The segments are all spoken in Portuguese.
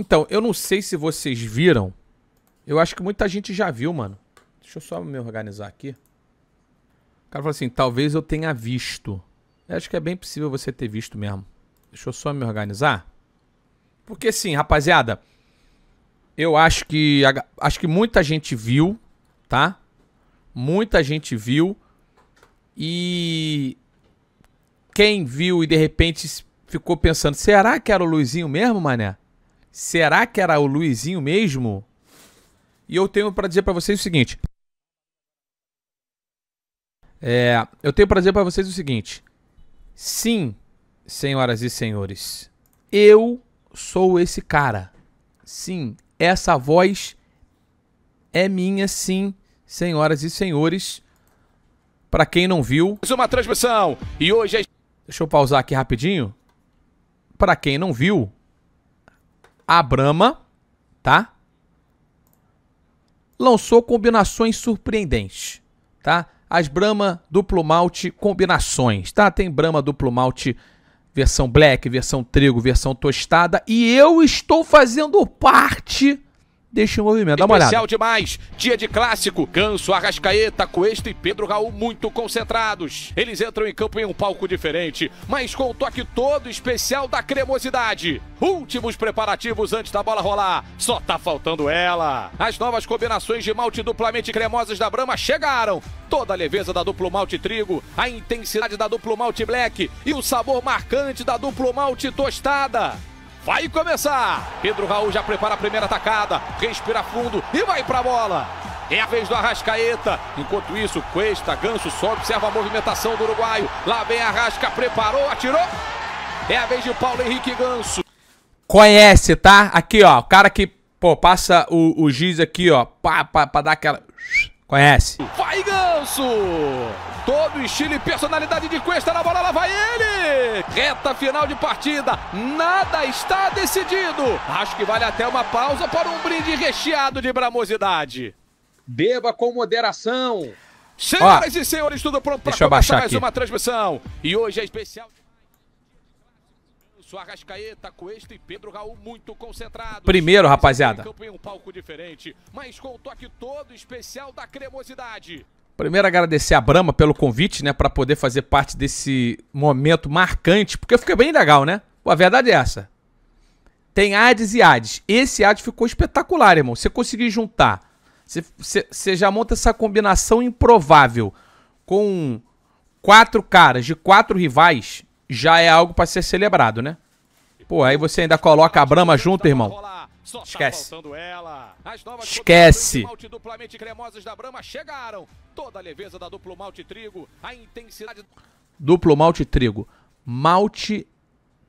Então, eu não sei se vocês viram. Eu acho que muita gente já viu, mano. Deixa eu só me organizar aqui. O cara falou assim, talvez eu tenha visto. Eu acho que é bem possível você ter visto mesmo. Deixa eu só me organizar. Porque sim, rapaziada, eu acho que acho que muita gente viu, tá? Muita gente viu e quem viu e de repente ficou pensando, será que era o Luizinho mesmo, mané? Será que era o Luizinho mesmo? E eu tenho para dizer para vocês o seguinte. É, eu tenho para dizer para vocês o seguinte. Sim, senhoras e senhores, eu sou esse cara. Sim, essa voz é minha, sim, senhoras e senhores. Para quem não viu, mais uma transmissão e hoje é... Deixa eu pausar aqui rapidinho. Para quem não viu, a Brahma, tá? Lançou combinações surpreendentes, tá? As Brahma duplo malte combinações, tá? Tem Brahma duplo malte versão black, versão trigo, versão tostada e eu estou fazendo parte deixa movimento. Dá uma Especial olhada. demais. Dia de clássico. Ganso, Arrascaeta, Cuesta e Pedro Raul muito concentrados. Eles entram em campo em um palco diferente, mas com o um toque todo especial da cremosidade. Últimos preparativos antes da bola rolar. Só tá faltando ela. As novas combinações de malte duplamente cremosas da Brahma chegaram. Toda a leveza da duplo malte trigo, a intensidade da duplo malte black e o sabor marcante da duplo malte tostada. Vai começar. Pedro Raul já prepara a primeira atacada. Respira fundo e vai para a bola. É a vez do Arrascaeta. Enquanto isso, Cuesta, Ganso só observa a movimentação do uruguaio. Lá vem Arrasca, preparou, atirou. É a vez de Paulo Henrique Ganso. Conhece, tá? Aqui, ó. O cara que, pô, passa o, o giz aqui, ó. Pá, pá, pra dar aquela. Conhece. Vai Ganso! Todo estilo e personalidade de Cuesta na bola, lá vai ele! Reta final de partida, nada está decidido. Acho que vale até uma pausa para um brinde recheado de bramosidade. Beba com moderação. Senhoras Ó, e senhores, tudo pronto para começar mais aqui. uma transmissão. E hoje é especial... Ganso, Arrascaeta, Cuesta e Pedro Raul muito concentrados. Primeiro, rapaziada. um palco diferente, mas com o toque todo especial da cremosidade. Primeiro agradecer a Brama pelo convite, né, para poder fazer parte desse momento marcante, porque fica bem legal, né? a verdade é essa. Tem Hades e Hades. Esse Hades ficou espetacular, irmão. Você conseguir juntar. Você já monta essa combinação improvável com quatro caras de quatro rivais já é algo para ser celebrado, né? Pô, aí você ainda coloca a Brahma junto, tá irmão. Tá Esquece. Esquece. Duplo malte trigo. Malte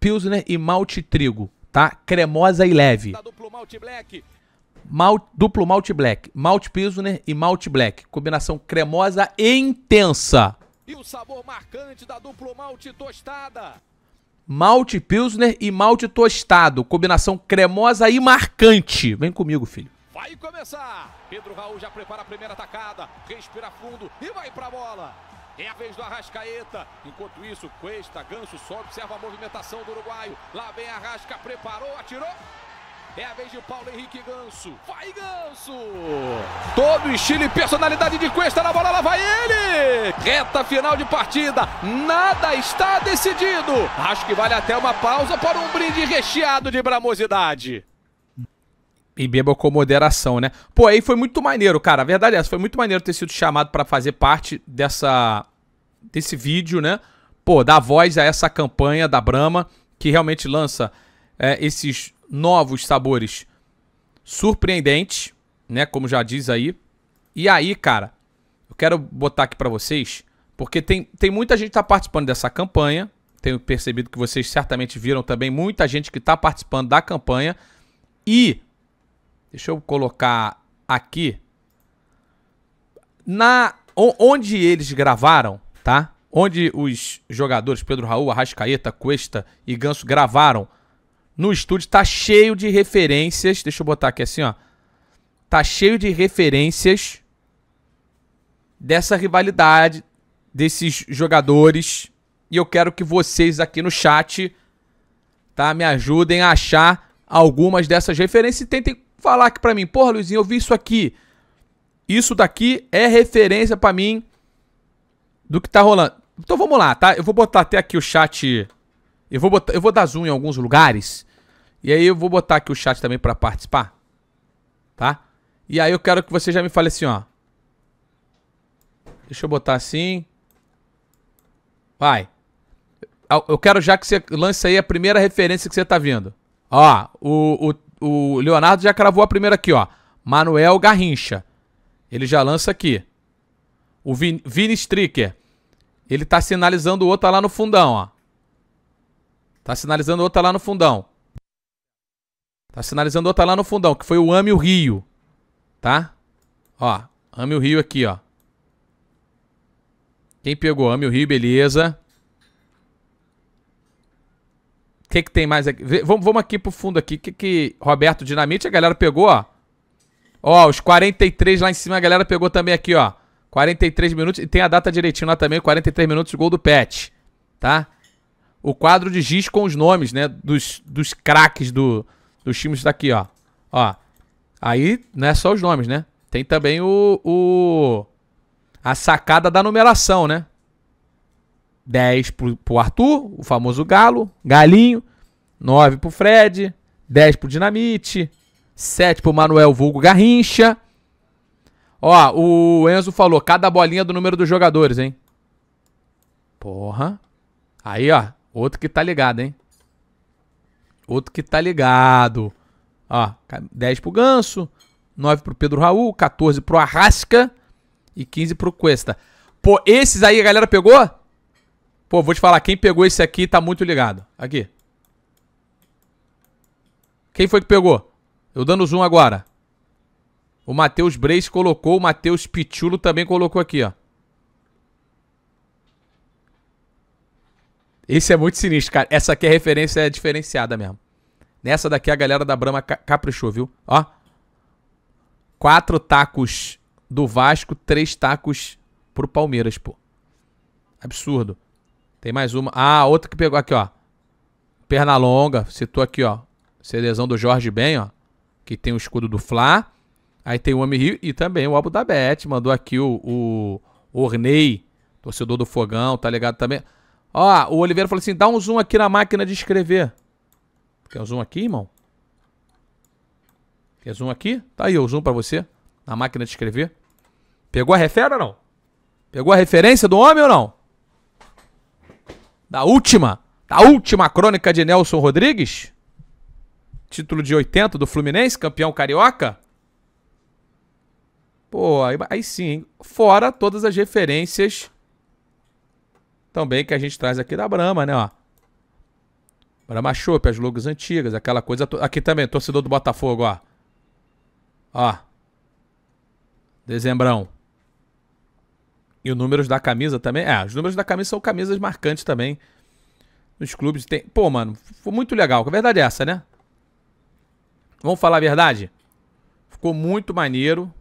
Pilsner e malte trigo, tá? Cremosa e leve. Mal, duplo malte black. Malte Pilsner e malte black. Combinação cremosa e intensa. E o sabor marcante da duplo malte tostada. Malte Pilsner e malte tostado. Combinação cremosa e marcante. Vem comigo, filho. Vai começar. Pedro Raul já prepara a primeira atacada. Respira fundo e vai pra bola. É a vez do Arrascaeta. Enquanto isso, Cuesta, Ganso só observa a movimentação do uruguaio. Lá vem Arrasca, preparou, atirou. É a vez de Paulo Henrique Ganso. Vai Ganso! Todo estilo e personalidade de Cuesta na bola, lá vai ele! Reta final de partida, nada está decidido. Acho que vale até uma pausa para um brinde recheado de bramosidade. E beba com moderação, né? Pô, aí foi muito maneiro, cara. A verdade é essa, foi muito maneiro ter sido chamado para fazer parte dessa desse vídeo, né? Pô, dar voz a essa campanha da Brahma que realmente lança é, esses novos sabores surpreendentes, né? Como já diz aí. E aí, cara, eu quero botar aqui para vocês, porque tem, tem muita gente que tá participando dessa campanha. Tenho percebido que vocês certamente viram também muita gente que tá participando da campanha. E deixa eu colocar aqui na onde eles gravaram, tá? Onde os jogadores Pedro Raul, Arrascaeta, Cuesta e Ganso gravaram no estúdio, tá cheio de referências. Deixa eu botar aqui assim, ó. Tá cheio de referências dessa rivalidade, desses jogadores. E eu quero que vocês aqui no chat, tá? Me ajudem a achar algumas dessas referências e tentem falar aqui pra mim. Porra, Luizinho, eu vi isso aqui. Isso daqui é referência para mim do que tá rolando. Então vamos lá, tá? Eu vou botar até aqui o chat eu vou, botar, eu vou dar zoom em alguns lugares. E aí eu vou botar aqui o chat também para participar. Tá? E aí eu quero que você já me fale assim, ó. Deixa eu botar assim. Vai. Eu quero já que você lance aí a primeira referência que você tá vendo. Ó, o, o, o Leonardo já cravou a primeira aqui, ó. Manuel Garrincha. Ele já lança aqui. O Vin, Vini Stricker. Ele tá sinalizando o outro lá no fundão, ó. Tá sinalizando outra lá no fundão. Tá sinalizando outra lá no fundão, que foi o Ame o Rio. Tá? Ó, Ame o Rio aqui, ó. Quem pegou? Ame o Rio, beleza. O que, que tem mais aqui? vamos, aqui pro fundo aqui. O que, que. Roberto Dinamite, a galera pegou, ó. Ó, os 43 lá em cima, a galera pegou também aqui, ó. 43 minutos. E tem a data direitinho lá também, 43 minutos, gol do Pet. Tá? o quadro de giz com os nomes, né? Dos, dos craques do, dos times daqui, tá ó. Ó. Aí não é só os nomes, né? Tem também o, o a sacada da numeração, né? 10 pro, pro Arthur, o famoso Galo, Galinho. 9 pro Fred, 10 pro Dinamite, 7 pro Manuel Vulgo Garrincha. Ó, o Enzo falou, cada bolinha do número dos jogadores, hein? Porra. Aí, ó. Outro que tá ligado, hein? Outro que tá ligado. Ó, 10 pro Ganso, 9 pro Pedro Raul, 14 pro Arrasca e 15 pro Cuesta. Pô, esses aí a galera pegou? Pô, vou te falar, quem pegou esse aqui tá muito ligado. Aqui. Quem foi que pegou? Eu dando zoom agora. O Matheus Breis colocou, o Matheus Pichulo também colocou aqui, ó. Esse é muito sinistro, cara. Essa aqui é referência diferenciada mesmo. Nessa daqui a galera da Brahma caprichou, viu? Ó. Quatro tacos do Vasco, três tacos pro Palmeiras, pô. Absurdo. Tem mais uma. Ah, outra que pegou aqui, ó. Perna longa. Citou aqui, ó. Seleção do Jorge Ben, ó. Que tem o escudo do Fla. Aí tem o Homem Rio e também o Abu Bet é, Mandou aqui o, o Ornei, torcedor do Fogão, tá ligado também. Ó, o Oliveira falou assim, dá um zoom aqui na máquina de escrever. Quer um zoom aqui, irmão? Quer zoom aqui? Tá aí, o zoom pra você. Na máquina de escrever. Pegou a referência ou não? Pegou a referência do homem ou não? Da última, da última crônica de Nelson Rodrigues? Título de 80 do Fluminense, campeão carioca? Pô, aí, aí sim, hein? Fora todas as referências também que a gente traz aqui da Brahma, né? Ó. Brahma Chopp, as logos antigas, aquela coisa. To... Aqui também, torcedor do Botafogo, ó. Ó. Dezembrão. E os números da camisa também. É, os números da camisa são camisas marcantes também. Nos clubes tem. Pô, mano, foi muito legal. A verdade é essa, né? Vamos falar a verdade? Ficou muito maneiro.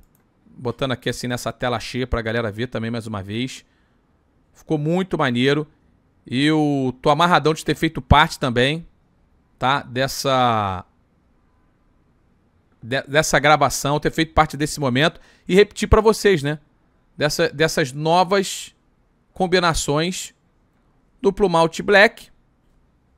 Botando aqui assim nessa tela cheia pra galera ver também mais uma vez. Ficou muito maneiro. E eu tô amarradão de ter feito parte também, tá? Dessa. De, dessa gravação, ter feito parte desse momento. E repetir para vocês, né? Dessa, dessas novas combinações duplo malte black,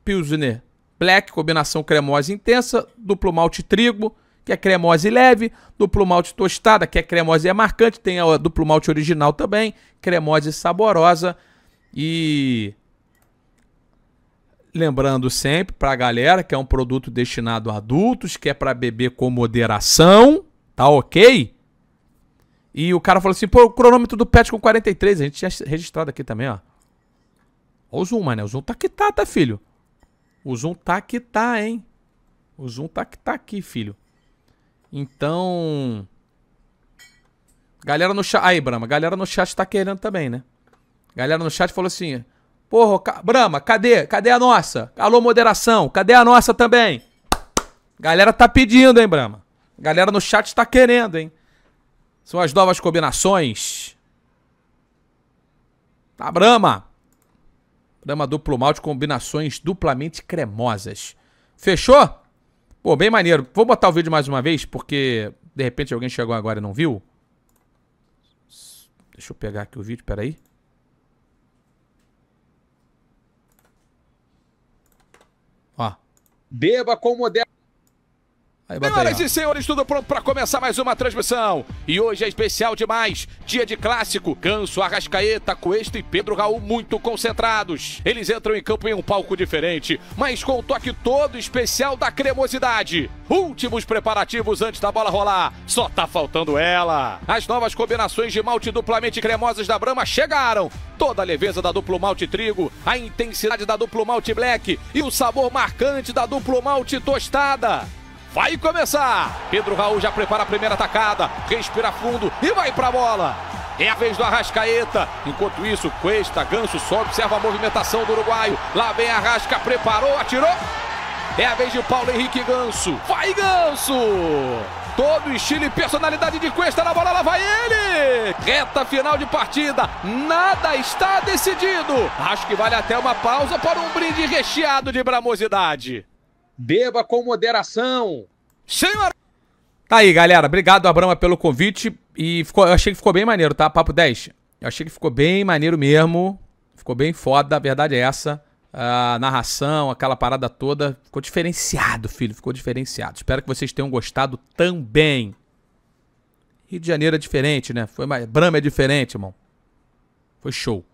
pilsner black, combinação cremosa intensa, duplo malte trigo, que é cremosa e leve, duplo malte tostada, que é cremosa e é marcante, tem a duplo malte original também, cremosa e saborosa. E lembrando sempre para a galera que é um produto destinado a adultos, que é para beber com moderação, tá ok? E o cara falou assim, pô, o cronômetro do PET com 43, a gente tinha registrado aqui também, ó. Olha o zoom, mano, o zoom tá que tá, tá, filho? O zoom tá que tá, hein? O zoom tá que tá aqui, filho. Então. Galera no chat. Aí, Brama, galera no chat tá querendo também, né? Galera no chat falou assim: Porra, ca... Brama, cadê? Cadê a nossa? Alô, moderação, cadê a nossa também? Galera tá pedindo, hein, Brama? Galera no chat tá querendo, hein? São as novas combinações. Tá, Brama? Brama duplo malte, combinações duplamente cremosas. Fechou? Pô, bem maneiro. Vou botar o vídeo mais uma vez, porque de repente alguém chegou agora e não viu. Deixa eu pegar aqui o vídeo, peraí. Ó. Beba com moderação. Aí, Senhoras e senhores, tudo pronto para começar mais uma transmissão. E hoje é especial demais. Dia de clássico. Ganso, Arrascaeta, Coesta e Pedro Raul muito concentrados. Eles entram em campo em um palco diferente, mas com o toque todo especial da cremosidade. Últimos preparativos antes da bola rolar. Só tá faltando ela. As novas combinações de malte duplamente cremosas da Brahma chegaram. Toda a leveza da duplo malte trigo, a intensidade da duplo malte black e o sabor marcante da duplo malte tostada. Vai começar. Pedro Raul já prepara a primeira atacada. Respira fundo e vai para a bola. É a vez do Arrascaeta. Enquanto isso, Cuesta, Ganso só observa a movimentação do uruguaio. Lá vem Arrasca, preparou, atirou. É a vez de Paulo Henrique Ganso. Vai, Ganso! Todo estilo e personalidade de Cuesta na bola, lá vai ele! Reta final de partida, nada está decidido. Acho que vale até uma pausa para um brinde recheado de bramosidade. Beba com moderação. Senhor... Tá aí, galera. Obrigado, Abrama, pelo convite. E ficou, eu achei que ficou bem maneiro, tá? Papo 10. Eu achei que ficou bem maneiro mesmo. Ficou bem foda, a verdade é essa. A narração, aquela parada toda. Ficou diferenciado, filho. Ficou diferenciado. Espero que vocês tenham gostado também. Rio de Janeiro é diferente, né? Foi mais... Brama é diferente, irmão. Foi show.